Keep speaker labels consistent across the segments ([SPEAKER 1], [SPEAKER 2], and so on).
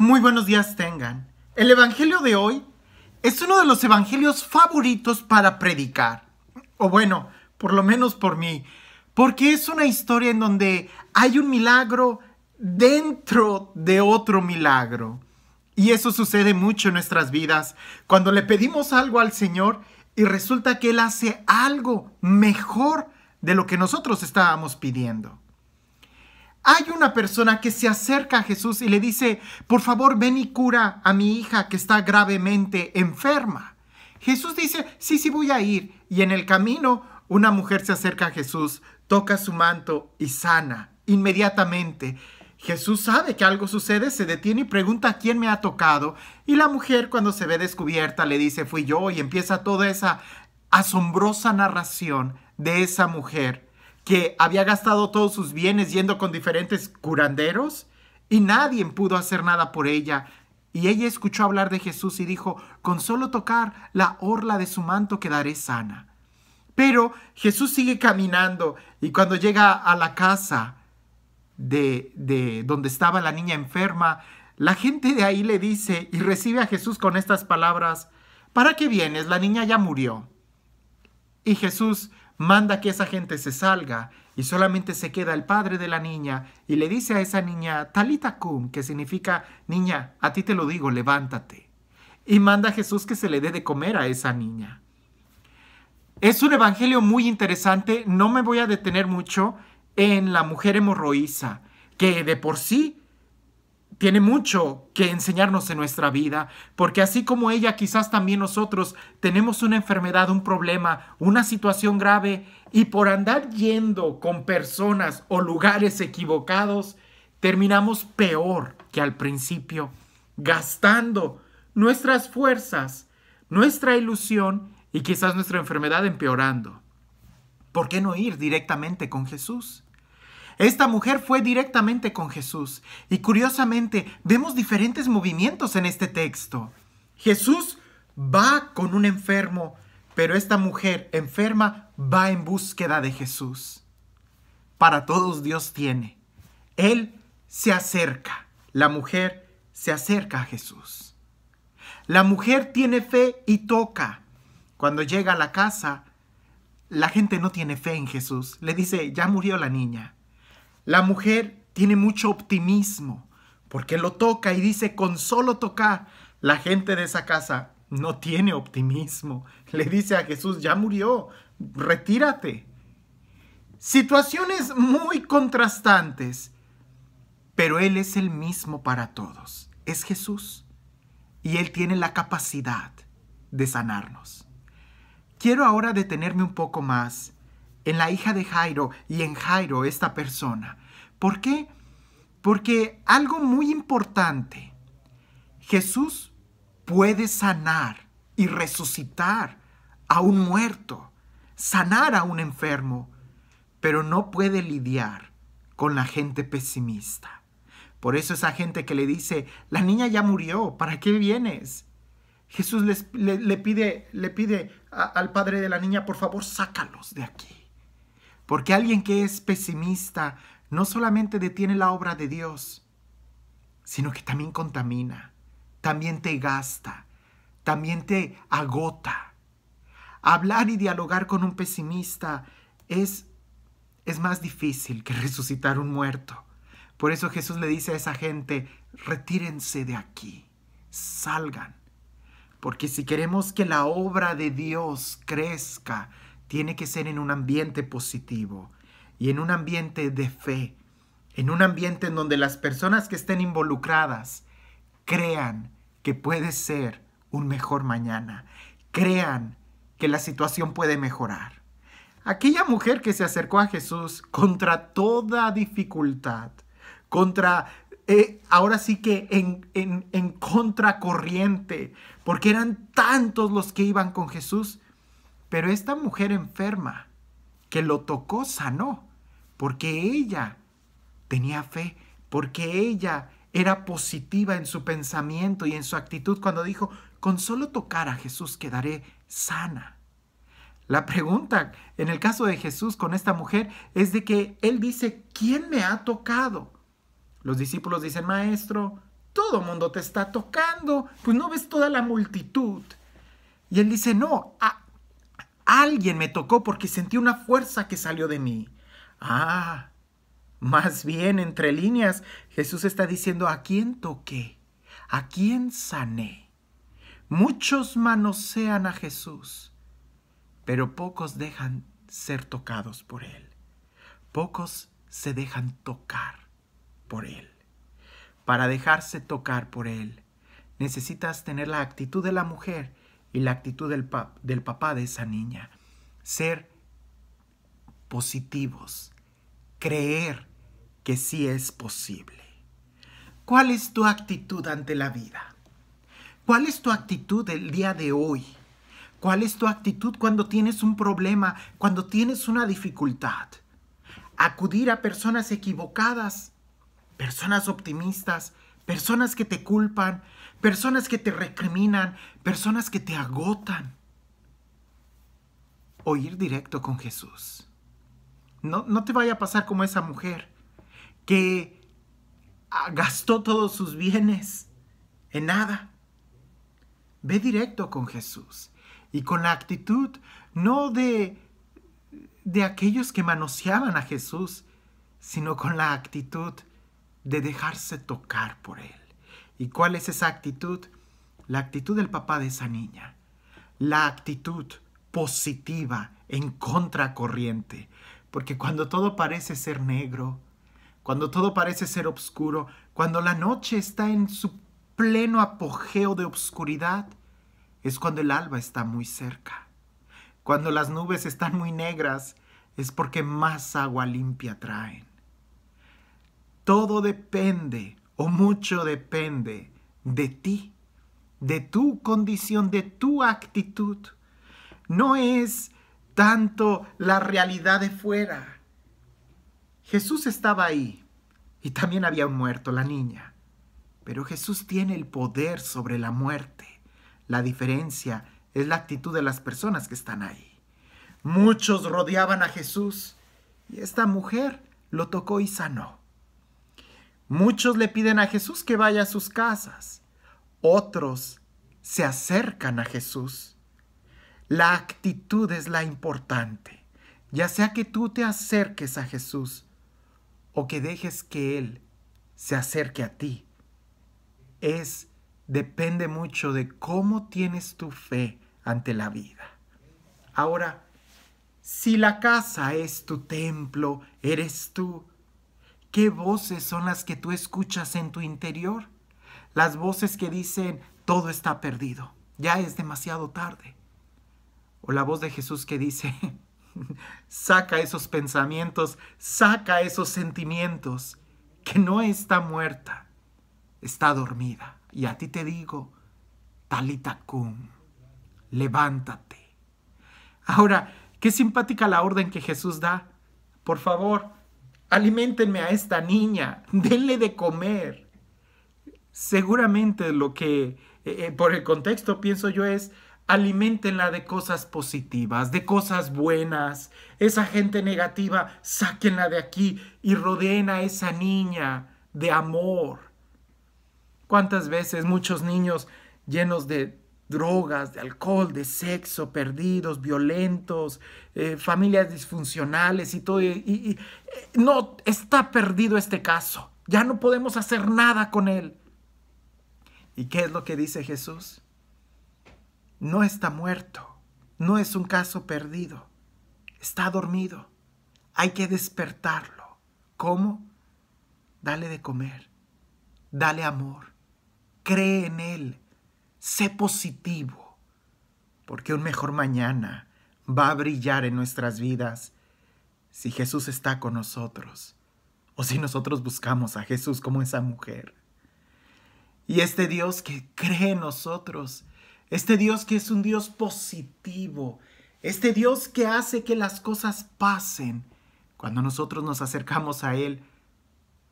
[SPEAKER 1] Muy buenos días tengan. El Evangelio de hoy es uno de los Evangelios favoritos para predicar. O bueno, por lo menos por mí. Porque es una historia en donde hay un milagro dentro de otro milagro. Y eso sucede mucho en nuestras vidas. Cuando le pedimos algo al Señor y resulta que Él hace algo mejor de lo que nosotros estábamos pidiendo hay una persona que se acerca a Jesús y le dice, por favor ven y cura a mi hija que está gravemente enferma. Jesús dice, sí, sí voy a ir. Y en el camino, una mujer se acerca a Jesús, toca su manto y sana inmediatamente. Jesús sabe que algo sucede, se detiene y pregunta quién me ha tocado. Y la mujer cuando se ve descubierta le dice, fui yo, y empieza toda esa asombrosa narración de esa mujer que había gastado todos sus bienes yendo con diferentes curanderos y nadie pudo hacer nada por ella. Y ella escuchó hablar de Jesús y dijo, con solo tocar la orla de su manto quedaré sana. Pero Jesús sigue caminando y cuando llega a la casa de, de donde estaba la niña enferma, la gente de ahí le dice y recibe a Jesús con estas palabras, ¿para qué vienes? La niña ya murió. Y Jesús manda que esa gente se salga y solamente se queda el padre de la niña y le dice a esa niña, Talita cum, que significa, niña, a ti te lo digo, levántate. Y manda a Jesús que se le dé de comer a esa niña. Es un evangelio muy interesante, no me voy a detener mucho en la mujer hemorroísa, que de por sí tiene mucho que enseñarnos en nuestra vida, porque así como ella, quizás también nosotros tenemos una enfermedad, un problema, una situación grave, y por andar yendo con personas o lugares equivocados, terminamos peor que al principio, gastando nuestras fuerzas, nuestra ilusión y quizás nuestra enfermedad empeorando. ¿Por qué no ir directamente con Jesús? Esta mujer fue directamente con Jesús y curiosamente vemos diferentes movimientos en este texto. Jesús va con un enfermo, pero esta mujer enferma va en búsqueda de Jesús. Para todos Dios tiene. Él se acerca, la mujer se acerca a Jesús. La mujer tiene fe y toca. Cuando llega a la casa, la gente no tiene fe en Jesús. Le dice, ya murió la niña. La mujer tiene mucho optimismo porque lo toca y dice con solo tocar. La gente de esa casa no tiene optimismo. Le dice a Jesús, ya murió, retírate. Situaciones muy contrastantes, pero Él es el mismo para todos. Es Jesús y Él tiene la capacidad de sanarnos. Quiero ahora detenerme un poco más en la hija de Jairo y en Jairo esta persona. ¿Por qué? Porque algo muy importante, Jesús puede sanar y resucitar a un muerto, sanar a un enfermo, pero no puede lidiar con la gente pesimista. Por eso esa gente que le dice, la niña ya murió, ¿para qué vienes? Jesús le, pide, le pide al padre de la niña, por favor, sácalos de aquí. Porque alguien que es pesimista no solamente detiene la obra de Dios, sino que también contamina, también te gasta, también te agota. Hablar y dialogar con un pesimista es, es más difícil que resucitar un muerto. Por eso Jesús le dice a esa gente, retírense de aquí, salgan. Porque si queremos que la obra de Dios crezca, tiene que ser en un ambiente positivo y en un ambiente de fe, en un ambiente en donde las personas que estén involucradas crean que puede ser un mejor mañana, crean que la situación puede mejorar. Aquella mujer que se acercó a Jesús contra toda dificultad, contra, eh, ahora sí que en, en contracorriente, porque eran tantos los que iban con Jesús, pero esta mujer enferma que lo tocó sanó, porque ella tenía fe, porque ella era positiva en su pensamiento y en su actitud cuando dijo, con solo tocar a Jesús quedaré sana. La pregunta en el caso de Jesús con esta mujer es de que él dice, ¿quién me ha tocado? Los discípulos dicen, maestro, todo mundo te está tocando, pues no ves toda la multitud. Y él dice, no, a, Alguien me tocó porque sentí una fuerza que salió de mí. Ah, más bien entre líneas, Jesús está diciendo, ¿a quién toqué? ¿A quién sané? Muchos manosean a Jesús, pero pocos dejan ser tocados por Él. Pocos se dejan tocar por Él. Para dejarse tocar por Él, necesitas tener la actitud de la mujer y la actitud del, papá de esa niña. Ser positivos, creer que sí es posible. ¿Cuál es tu actitud ante la vida? ¿Cuál es tu actitud el día de hoy? ¿Cuál es tu actitud cuando tienes un problema, cuando tienes una dificultad? Acudir a personas equivocadas, personas optimistas, personas que te culpan, personas que te recriminan, personas que te agotan. Oír directo con Jesús. No, no te vaya a pasar como esa mujer que ah, gastó todos sus bienes en nada. Ve directo con Jesús y con la actitud no de de aquellos que manoseaban a Jesús, sino con la actitud de dejarse tocar por Él. ¿Y cuál es esa actitud? La actitud del papá de esa niña. La actitud positiva en contracorriente. Porque cuando todo parece ser negro, cuando todo parece ser oscuro, cuando la noche está en su pleno apogeo de oscuridad, es cuando el alba está muy cerca. Cuando las nubes están muy negras, es porque más agua limpia traen. Todo depende o mucho depende de ti, de tu condición, de tu actitud. No es tanto la realidad de fuera. Jesús estaba ahí y también había muerto la niña. Pero Jesús tiene el poder sobre la muerte. La diferencia es la actitud de las personas que están ahí. Muchos rodeaban a Jesús y esta mujer lo tocó y sanó. Muchos le piden a Jesús que vaya a sus casas. Otros se acercan a Jesús. La actitud es la importante. Ya sea que tú te acerques a Jesús o que dejes que Él se acerque a ti. Es, depende mucho de cómo tienes tu fe ante la vida. Ahora, si la casa es tu templo, eres tú, ¿Qué voces son las que tú escuchas en tu interior? Las voces que dicen, todo está perdido, ya es demasiado tarde. O la voz de Jesús que dice, saca esos pensamientos, saca esos sentimientos, que no está muerta, está dormida. Y a ti te digo, talita cum, levántate. Ahora, qué simpática la orden que Jesús da. Por favor, alimentenme a esta niña, denle de comer. Seguramente lo que, eh, eh, por el contexto, pienso yo es, alimentenla de cosas positivas, de cosas buenas. Esa gente negativa, sáquenla de aquí y rodeen a esa niña de amor. ¿Cuántas veces muchos niños llenos de drogas, de alcohol, de sexo, perdidos, violentos, eh, familias disfuncionales y todo. y, eh, no, está perdido este caso. Ya no podemos hacer nada con él. ¿Y qué es lo que dice Jesús? No está muerto. No es un caso perdido. Está dormido. Hay que despertarlo. ¿Cómo? Dale de comer. Dale amor. Cree en él Sé positivo, porque un mejor mañana va a brillar en nuestras vidas si Jesús está con nosotros o si nosotros buscamos a Jesús como esa mujer. Y este Dios que cree en nosotros, este Dios que es un Dios positivo, este Dios que hace que las cosas pasen cuando nosotros nos acercamos a Él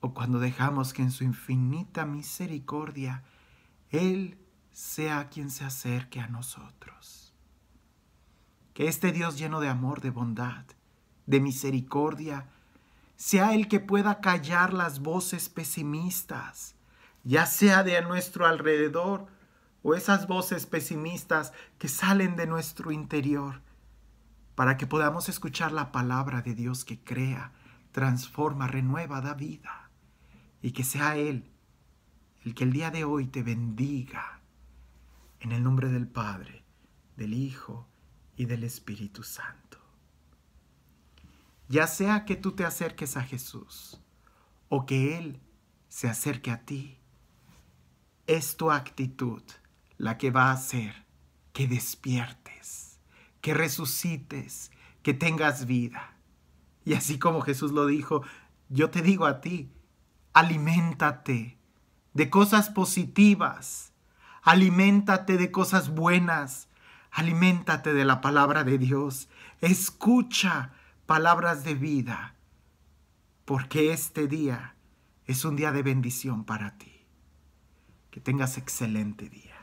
[SPEAKER 1] o cuando dejamos que en su infinita misericordia Él sea quien se acerque a nosotros. Que este Dios lleno de amor, de bondad, de misericordia, sea el que pueda callar las voces pesimistas, ya sea de nuestro alrededor o esas voces pesimistas que salen de nuestro interior, para que podamos escuchar la palabra de Dios que crea, transforma, renueva, da vida, y que sea Él el que el día de hoy te bendiga en el nombre del Padre, del Hijo y del Espíritu Santo. Ya sea que tú te acerques a Jesús o que Él se acerque a ti, es tu actitud la que va a hacer que despiertes, que resucites, que tengas vida. Y así como Jesús lo dijo, yo te digo a ti, aliméntate de cosas positivas Aliméntate de cosas buenas. Aliméntate de la palabra de Dios. Escucha palabras de vida. Porque este día es un día de bendición para ti. Que tengas excelente día.